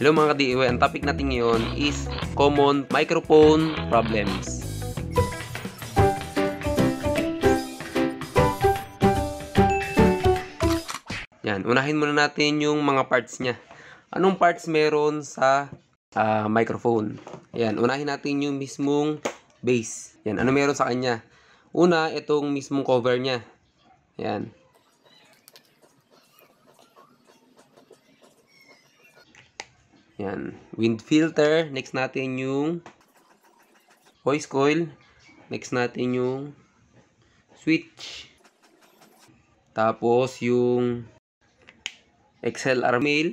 Hello mga ka-DIY, ang topic natin ngayon is common microphone problems. Yan, unahin muna natin yung mga parts niya. Anong parts meron sa uh, microphone? Yan, unahin natin yung mismong base. Yan, ano meron sa kanya? Una, itong mismong cover niya. Yan. Yan. Wind filter. Next natin yung voice coil. Next natin yung switch. Tapos yung XLR male.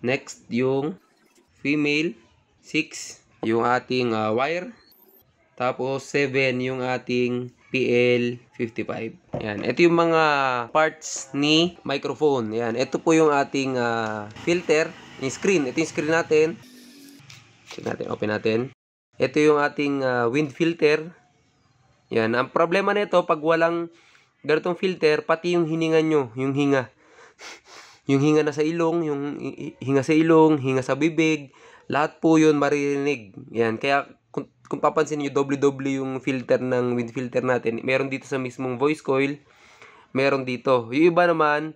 Next yung female. 6 yung ating uh, wire. Tapos 7 yung ating PL55. Yan. Ito yung mga parts ni microphone. Yan. Ito po yung ating uh, filter yung screen. Ito yung screen natin. Check natin, open natin. Ito yung ating uh, wind filter. Yan. Ang problema nito, pag walang ganitong filter, pati yung hininga nyo, yung hinga. yung hinga na sa ilong, yung hinga sa ilong, hinga sa bibig, lahat po yun maririnig. Yan. Kaya kung, kung papansin nyo, double yung filter ng wind filter natin. Meron dito sa mismong voice coil, meron dito. Yung iba naman,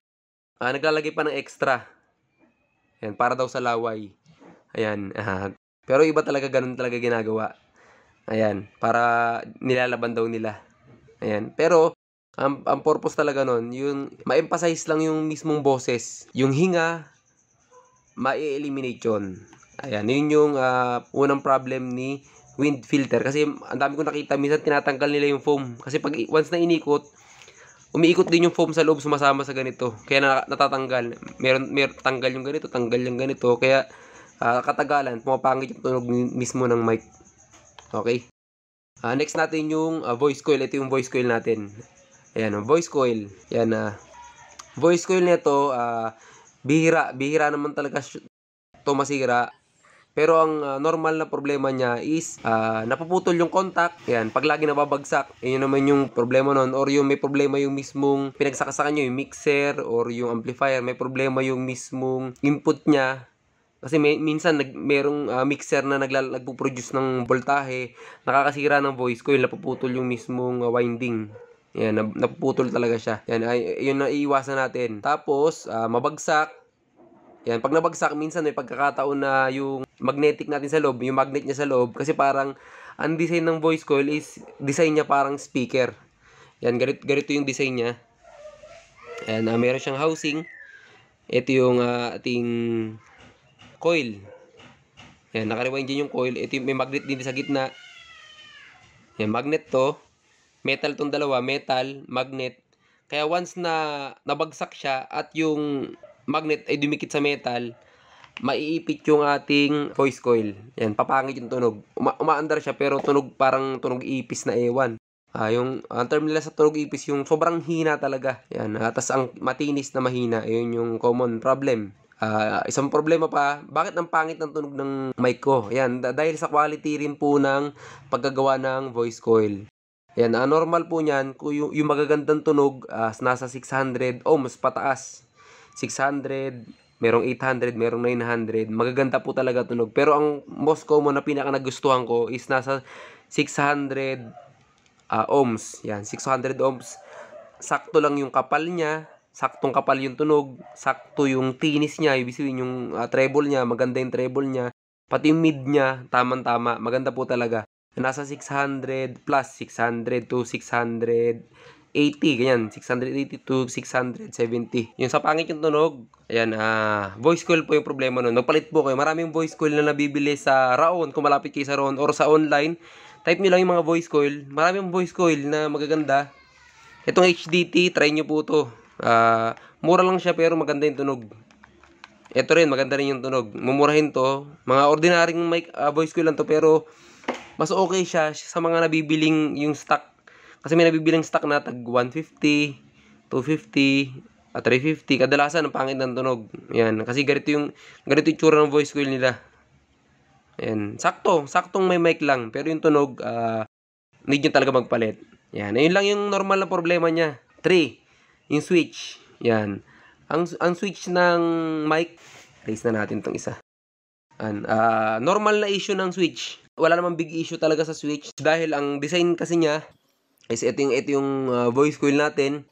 uh, naglalagay pa ng extra. Ayan, para daw sa laway. Ayan. Uh, pero iba talaga, ganun talaga ginagawa. Ayan, para nilalaban daw nila. Ayan. Pero, ang, ang purpose talaga nun, yung, ma-emphasize lang yung mismong boses. Yung hinga, ma-eliminate yun. Ayan, yun yung uh, unang problem ni wind filter. Kasi ang dami kong nakita, minsan tinatanggal nila yung foam. Kasi pag once na inikot, umiikot din yung foam sa loob sumasama sa ganito. Kaya na, natatanggal. Meron, meron tanggal yung ganito, tanggal yung ganito. Kaya uh, katagalan, pumapangit yung tunog mismo ng mic. Okay? Uh, next natin yung uh, voice coil. Ito yung voice coil natin. Ayan, uh, voice coil. Ayan, uh, voice coil nito, uh, bihira. Bihira naman talaga ito masira. Pero ang uh, normal na problema niya is uh, napuputol yung contact. Ayan, pag lagi nababagsak, yun naman yung problema nun. Or yung may problema yung mismong pinagsakasakan niya, yung mixer or yung amplifier, may problema yung mismong input niya kasi may, minsan nag, mayroong uh, ah, mixer na nagla, nagpo-produce ng voltahe, nakakasira ng voice ko, coil, napuputol yung mismong uh, winding. Yan, napuputol talaga siya. Yan, ay, yun na iiwasan natin. Tapos, uh, mabagsak, yan, pag nabagsak, minsan may pagkakataon na yung magnetic natin sa loob, yung magnet niya sa loob, kasi parang ang design ng voice coil is, design niya parang speaker. Yan, ganito, ganito yung design niya. Yan, uh, ah, meron siyang housing. Ito yung uh, ating coil. Yan, nakarewind din yung coil. Ito yung, may magnet din sa gitna. Yan, magnet to. Metal tong dalawa. Metal, magnet. Kaya once na nabagsak siya at yung magnet ay dumikit sa metal, maiipit yung ating voice coil. Yan, papangit yung tunog. Uma umaandar siya pero tunog parang tunog ipis na ewan. Ah, yung ang term nila sa tunog ipis yung sobrang hina talaga. Yan, ah, tas ang matinis na mahina, ayun yung common problem. Uh, isang problema pa, bakit ang pangit ng tunog ng mic ko? Yan, dahil sa quality rin po ng paggagawa ng voice coil. Yan, uh, normal po niyan, yung, yung magagandang tunog, uh, nasa 600 ohms pataas. 600, merong 800, merong 900. Magaganda po talaga tunog. Pero ang most common na pinaka nagustuhan ko is nasa 600 uh, ah, ohms. Yan, 600 ohms. Sakto lang yung kapal niya. Saktong kapal yung tunog. Sakto yung tinis niya. Ibig sabihin yung uh, treble niya. Maganda yung treble niya. Pati yung mid niya, tamang-tama. Maganda po talaga. Nasa 600 plus 600 to 600 ganyan, 680 to 670. Yung sa pangit yung tunog, ayan, ah, voice coil po yung problema nun. Nagpalit po kayo, maraming voice coil na nabibili sa Raon, kung malapit kayo sa Raon, or sa online, type nyo lang yung mga voice coil. Maraming voice coil na magaganda. Itong HDT, try nyo po to. Ah, mura lang siya pero maganda yung tunog. Ito rin, maganda rin yung tunog. Mumurahin to. Mga ordinaryong mic, uh, voice coil lang to pero mas okay siya sa mga nabibiling yung stock kasi may nabibiling stock na tag 150, 250, at 350. Kadalasan, ang pangit ng tunog. Yan. Kasi ganito yung, ganito yung tsura ng voice coil nila. Yan. Sakto. Saktong may mic lang. Pero yung tunog, uh, need nyo talaga magpalit. Yan. Ayun lang yung normal na problema niya. 3. Yung switch. Yan. Ang, ang switch ng mic, raise na natin tong isa. An, uh, ah, normal na issue ng switch. Wala namang big issue talaga sa switch dahil ang design kasi niya is ito yung, ito yung uh, voice coil natin.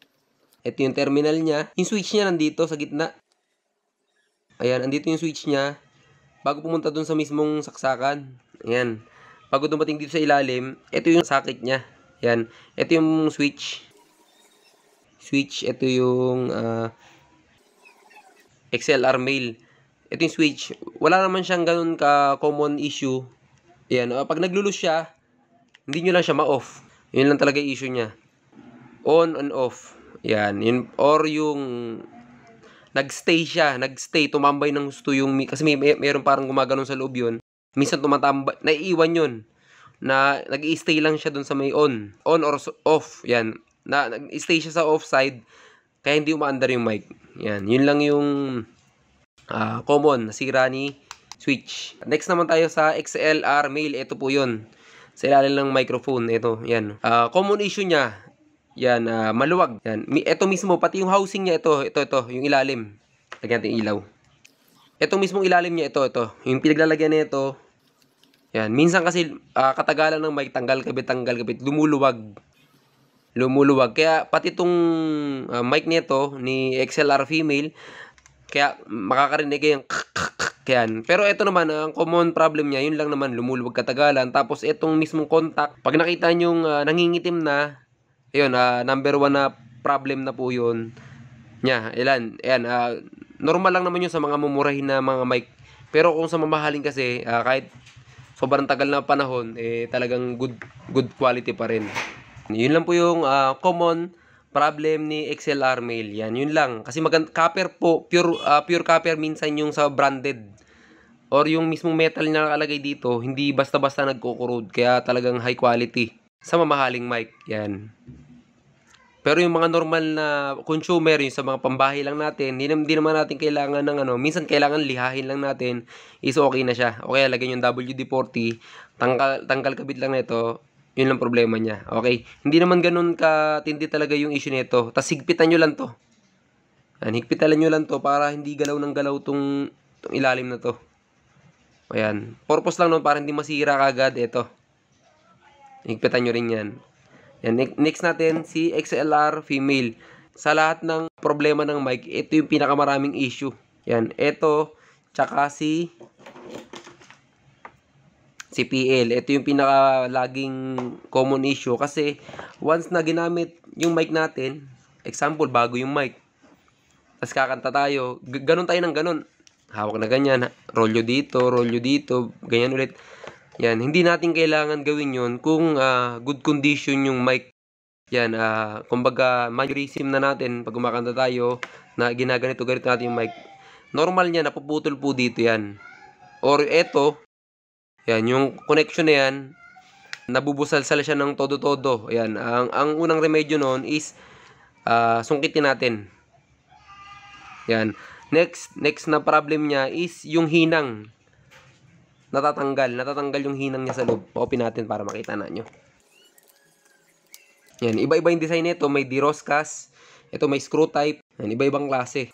Ito yung terminal niya. Yung switch niya nandito sa gitna. Ayan, andito yung switch niya. Bago pumunta dun sa mismong saksakan. Ayan. Bago dumating dito sa ilalim, ito yung socket niya. Ayan. Ito yung switch. Switch. Ito yung uh, ah, XLR mail. Ito yung switch. Wala naman siyang ganun ka common issue. Ayan. Ah, pag naglulus siya, hindi nyo lang siya ma-off yun lang talaga issue niya. On and off. Yan. Yun, or yung nagstay siya, nagstay, tumambay ng gusto yung, kasi may, may meron parang gumaganon sa loob yun. Minsan tumatambay, naiiwan yun. Na nag-stay lang siya dun sa may on. On or off. Yan. Na, nag-stay siya sa offside. Kaya hindi umaandar yung mic. Yan. Yun lang yung uh, common sira ni Switch. Next naman tayo sa XLR mail. Ito po yun sa ilalim ng microphone. Ito, yan. Uh, common issue niya, yan, uh, maluwag. Yan. Ito mismo, pati yung housing niya, ito, ito, ito, yung ilalim. Lagyan natin ilaw. Ito mismo ilalim niya, ito, ito. Yung pinaglalagyan niya ito, yan. Minsan kasi uh, katagalan ng mic, tanggal kabit, tanggal kabit, lumuluwag. Lumuluwag. Kaya pati itong uh, mic nito ni XLR female, kaya makakarinig yung sasakyan. Pero ito naman, ang common problem niya, yun lang naman, lumulubog katagalan. Tapos itong mismong contact, pag nakita nyo uh, ah, nangingitim na, yun, uh, ah, number one na problem na po yun. Nya, ilan, ayan, uh, normal lang naman yun sa mga mumurahin na mga mic. Pero kung sa mamahalin kasi, uh, kahit sobrang tagal na panahon, eh, talagang good, good quality pa rin. Yun lang po yung uh, common problem ni XLR mail. Yan, yun lang. Kasi maganda, copper po, pure, uh, pure copper minsan yung sa branded or yung mismong metal na nakalagay dito, hindi basta-basta nagkukurod. Kaya talagang high quality sa mamahaling mic. Yan. Pero yung mga normal na consumer, yung sa mga pambahay lang natin, hindi, naman natin kailangan ng ano, minsan kailangan lihahin lang natin, is okay na siya. O kaya lagyan yung WD-40, tangkal, tangkal kabit lang nito, yun lang problema niya. Okay? Hindi naman ganun katindi talaga yung issue nito. Tapos higpitan nyo lang to. Yan, higpitan nyo lang to para hindi galaw ng galaw tong, tong ilalim na to. Ayan. Purpose lang nun para hindi masira kagad. Ito. Higpitan nyo rin yan. Yan. Next natin, si XLR female. Sa lahat ng problema ng mic, ito yung pinakamaraming issue. Yan. Ito, tsaka si si PL. Ito yung pinaka laging common issue kasi once na ginamit yung mic natin, example, bago yung mic, tapos kakanta tayo, ganun tayo ng ganun hawak na ganyan, rolyo dito, rolyo dito, ganyan ulit. Yan, hindi natin kailangan gawin yon kung uh, good condition yung mic. Yan, uh, kumbaga maneurism na natin pag kumakanta tayo na ginaganito ganito natin yung mic. Normal niya, napuputol po dito yan. Or eto, yan, yung connection na yan, nabubusal-sal siya ng todo-todo. Yan, ang, ang unang remedyo noon is uh, sungkitin natin. Yan. Next, next na problem niya is yung hinang. Natatanggal. Natatanggal yung hinang niya sa loob. Open natin para makita na nyo. Yan. Iba-iba yung design nito. May diroscas. Ito may screw type. Yan. Iba-ibang klase.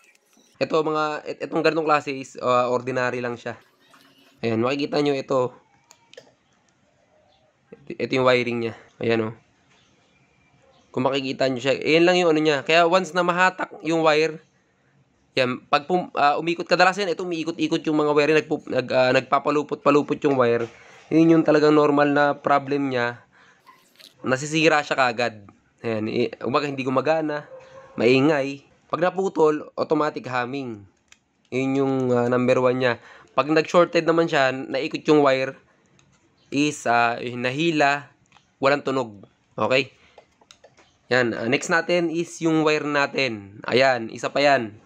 Ito mga, et itong ganitong klase is uh, ordinary lang siya. Ayan. Makikita nyo ito. Ito yung wiring niya. Ayan o. Oh. Kung makikita nyo siya. Ayan lang yung ano niya. Kaya once na mahatak yung wire, yan, pag pum, uh, umikot kadalasan, ito umiikot-ikot yung mga wire, nagpu, nag, uh, nagpapalupot-palupot yung wire. Yun yung talagang normal na problem niya. Nasisira siya kagad. Ayan, umaga hindi gumagana, maingay. Pag naputol, automatic humming. Yun yung uh, number one niya. Pag nag-shorted naman siya, naikot yung wire, is uh, nahila, walang tunog. Okay? Yan. Uh, next natin is yung wire natin. Ayan, isa pa yan.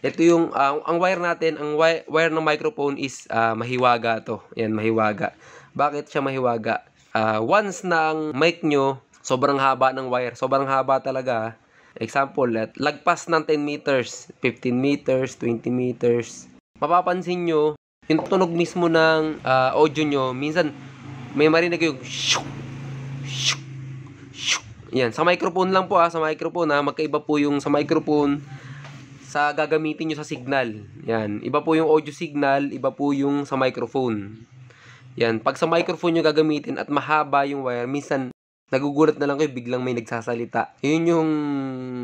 Ito yung, uh, ang wire natin, ang wire, wire ng microphone is uh, mahiwaga to. Yan, mahiwaga. Bakit siya mahiwaga? Uh, once na ang mic nyo, sobrang haba ng wire. Sobrang haba talaga. Example, lagpas ng 10 meters, 15 meters, 20 meters. Mapapansin nyo, yung tunog mismo ng uh, audio nyo, minsan may marinig yung shuk, shuk, shuk. Yan, sa microphone lang po ah, sa microphone ah, magkaiba po yung sa microphone sa gagamitin nyo sa signal. Yan. Iba po yung audio signal, iba po yung sa microphone. Yan. Pag sa microphone nyo gagamitin at mahaba yung wire, minsan nagugulat na lang kayo biglang may nagsasalita. Yun yung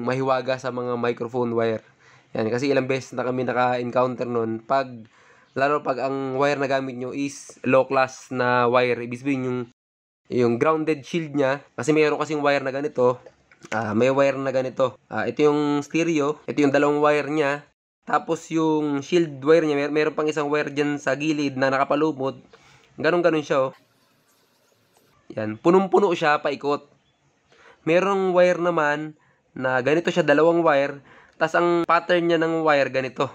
mahiwaga sa mga microphone wire. Yan. Kasi ilang beses na kami naka-encounter nun. Pag, lalo pag ang wire na gamit nyo is low class na wire. Ibig sabihin yung, yung grounded shield niya. Kasi mayroon kasing wire na ganito uh, may wire na ganito. Uh, ito yung stereo, ito yung dalawang wire niya. Tapos yung shield wire niya, mer meron pang isang wire dyan sa gilid na nakapalumot. Ganon-ganon siya oh. Yan, punong-puno siya, paikot. Merong wire naman na ganito siya, dalawang wire. Tapos ang pattern niya ng wire ganito.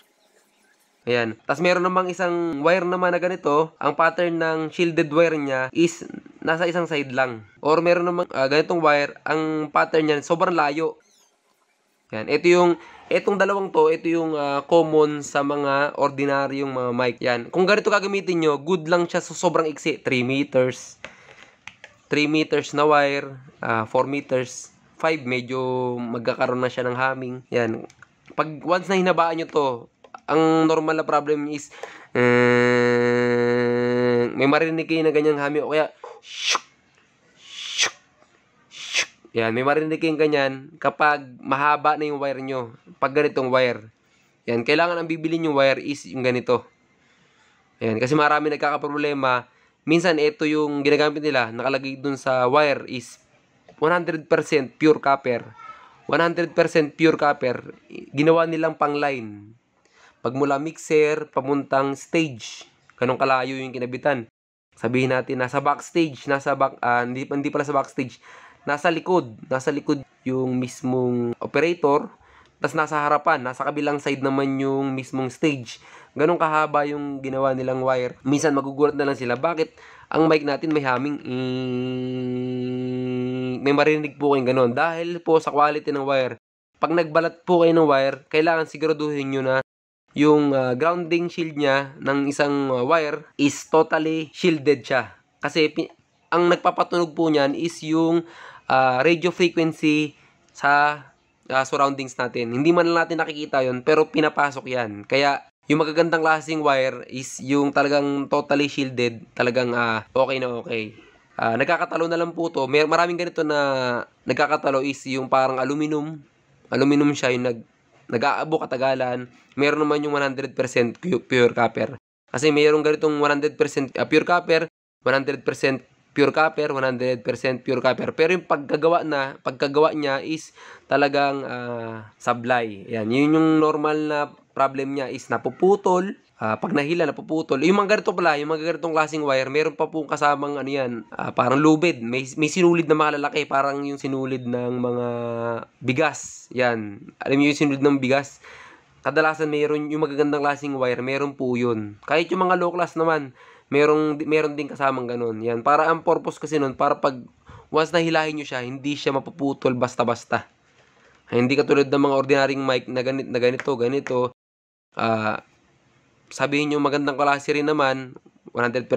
Ayan. Tapos meron namang isang wire naman na ganito. Ang pattern ng shielded wire niya is nasa isang side lang. Or meron namang uh, ah, ganitong wire, ang pattern niyan sobrang layo. Yan, ito yung etong dalawang to, ito yung uh, common sa mga ordinaryong mga mic. Yan, kung ganito gagamitin nyo, good lang siya sa sobrang iksi, 3 meters. 3 meters na wire, uh, ah, 4 meters, 5 medyo magkakaroon na siya ng humming. Yan. Pag once na hinabaan nyo to, ang normal na problem is uh, may marinig kayo na ganyang humming o kaya shuk, shuk, Yan, may marinig yung ganyan kapag mahaba na yung wire nyo. Pag ganitong wire. Yan, kailangan ang bibili yung wire is yung ganito. Ayan, kasi marami nagkakaproblema. Minsan, ito yung ginagamit nila, nakalagay dun sa wire is 100% pure copper. 100% pure copper, ginawa nilang pang line. Pag mula mixer, pamuntang stage. Ganong kalayo yung kinabitan. Sabihin natin nasa backstage, nasa back uh, ah, hindi, hindi pala sa backstage, nasa likod, nasa likod yung mismong operator, tapos nasa harapan, nasa kabilang side naman yung mismong stage. Ganun kahaba yung ginawa nilang wire. Minsan magugulat na lang sila, bakit ang mic natin may humming? Mm, may marinig po kayong ganun. Dahil po sa quality ng wire, pag nagbalat po kayo ng wire, kailangan siguraduhin nyo na yung uh, grounding shield niya ng isang uh, wire is totally shielded siya. Kasi ang nagpapatunog po niyan is yung uh, radio frequency sa uh, surroundings natin. Hindi man lang natin nakikita yon pero pinapasok yan. Kaya yung magagandang klaseng wire is yung talagang totally shielded, talagang uh, okay na okay. Uh, nagkakatalo na lang po to. May maraming ganito na nagkakatalo is yung parang aluminum. Aluminum siya yung nag nag-aabo katagalan, meron naman yung 100% pure copper. Kasi mayroong ganitong 100% ah, pure copper, 100% pure copper, 100% pure copper. Pero yung paggagawa na, pagkagawa niya is talagang uh, sablay. Yan, yun yung normal na problem niya is napuputol uh, pag nahila, napuputol. Yung mga ganito pala, yung mga ganitong klaseng wire, meron pa pong kasamang ano yan, uh, parang lubid. May, may sinulid na malalaki, parang yung sinulid ng mga bigas. Yan. Alam niyo yung sinulid ng bigas? Kadalasan meron yung magagandang klaseng wire, meron po yun. Kahit yung mga low class naman, merong, meron din kasamang ganun. Yan. Para ang purpose kasi nun, para pag once nahilahin nyo siya, hindi siya mapuputol basta-basta. Ah, hindi katulad ng mga ordinaryong mic na, ganit, na ganito, ganito. Uh, sabihin nyo magandang klase rin naman, 100%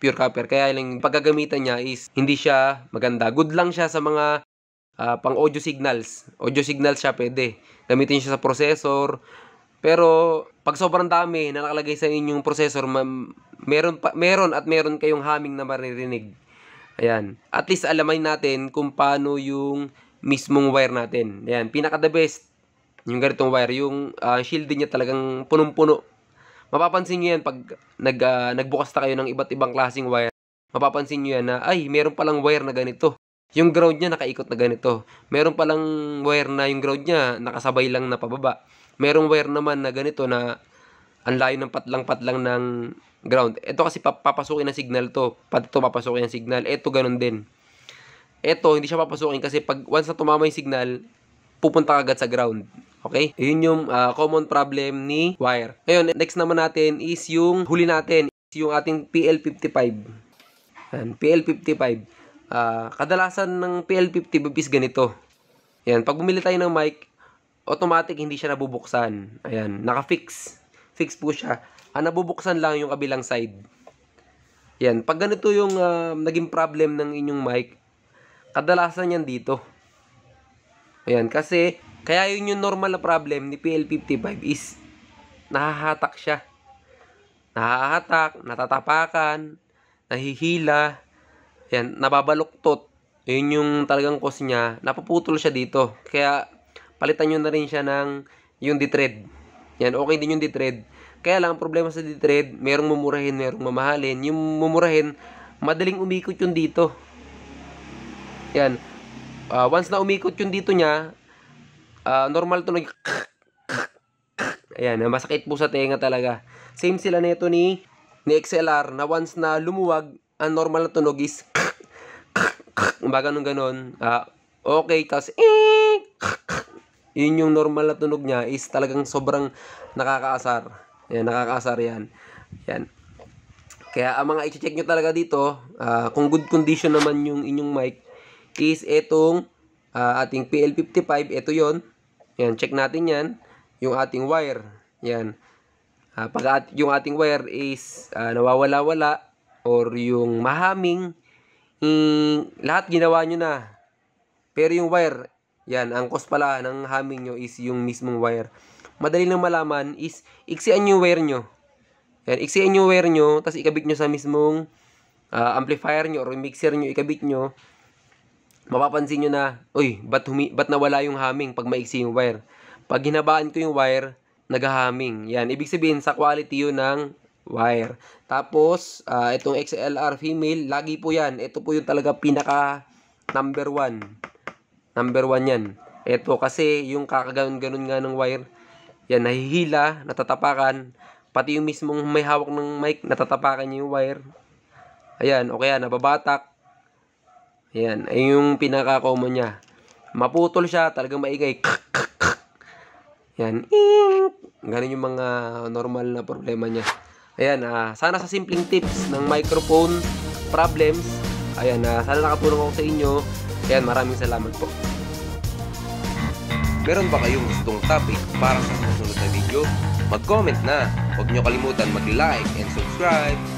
pure copper. Kaya yung paggagamitan niya is hindi siya maganda. Good lang siya sa mga uh, pang audio signals. Audio signals siya pwede. Gamitin siya sa processor. Pero pag sobrang dami na nakalagay sa inyong processor, ma- meron, pa, meron at meron kayong humming na maririnig. Ayan. At least alamin natin kung paano yung mismong wire natin. Ayan. Pinaka the best yung ganitong wire. Yung uh, ah, shielding niya talagang punong-puno Mapapansin nyo yan pag nag, uh, nagbukas na kayo ng iba't ibang klaseng wire. Mapapansin nyo yan na, ay, meron palang wire na ganito. Yung ground niya nakaikot na ganito. Meron palang wire na yung ground niya nakasabay lang na pababa. Merong wire naman na ganito na ang layo ng patlang-patlang ng ground. Ito kasi papasukin ng signal to. Pati to papasukin ng signal. Ito ganun din. Ito hindi siya papasukin kasi pag once na tumama yung signal, pupunta agad sa ground. Okay? Yun yung uh, common problem ni wire. Ngayon, next naman natin is yung huli natin, is yung ating PL55. Yan, PL55. Uh, kadalasan ng PL55 is ganito. Yan, pag bumili tayo ng mic, automatic hindi siya nabubuksan. Ayan, naka-fix. Fix po siya. Ang ah, nabubuksan lang yung kabilang side. Yan, pag ganito yung uh, naging problem ng inyong mic, kadalasan yan dito. Ayan, kasi, kaya yun yung normal na problem ni PL55 is, nahahatak siya. Nahahatak, natatapakan, nahihila, ayan, nababaluktot. Yun yung talagang cause niya. Napuputol siya dito. Kaya, palitan nyo na rin siya ng yung ditread. Yan, okay din yung ditread. Kaya lang, problema sa ditread, merong mumurahin, merong mamahalin. Yung mumurahin, madaling umikot yung dito. Yan, Uh, once na umikot yung dito niya, uh, normal to nag... Ayan, masakit po sa tenga talaga. Same sila nito ni, ni XLR na once na lumuwag, ang normal na tunog is... Mga ganun ganon. Uh, okay, tapos... Eh, yun yung normal na tunog niya is talagang sobrang nakakaasar. Ayan, nakakaasar yan. yan Kaya ang mga i-check nyo talaga dito, uh, kung good condition naman yung inyong mic, case itong uh, ating PL55, ito yon Yan, check natin yan. Yung ating wire. Yan. Uh, pag at, yung ating wire is uh, nawawala-wala or yung mahaming, mm, lahat ginawa nyo na. Pero yung wire, yan, ang cost pala ng haming nyo is yung mismong wire. Madali lang malaman is iksian yung wire nyo. Yan, iksian yung wire nyo, tapos ikabit nyo sa mismong uh, amplifier nyo or mixer nyo, ikabit nyo mapapansin nyo na, uy, ba't, humi, ba't nawala yung humming pag maiksi yung wire? Pag hinabaan ko yung wire, nagahaming. Yan, ibig sabihin sa quality yun ng wire. Tapos, uh, itong XLR female, lagi po yan. Ito po yung talaga pinaka number one. Number one yan. Ito kasi yung kakaganon-ganon nga ng wire, yan, nahihila, natatapakan. Pati yung mismong may hawak ng mic, natatapakan niya yung wire. Ayan, okay, nababatak. Ayan. Ay yung pinaka-common niya. Maputol siya. Talagang maigay. Ayan, Ganun yung mga normal na problema niya. Ayan. Uh, sana sa simpleng tips ng microphone problems. Ayan. Uh, sana nakatulong ko sa inyo. Ayan. Maraming salamat po. Meron ba kayong gustong topic para sa susunod na video? Mag-comment na! Huwag nyo kalimutan mag-like and subscribe!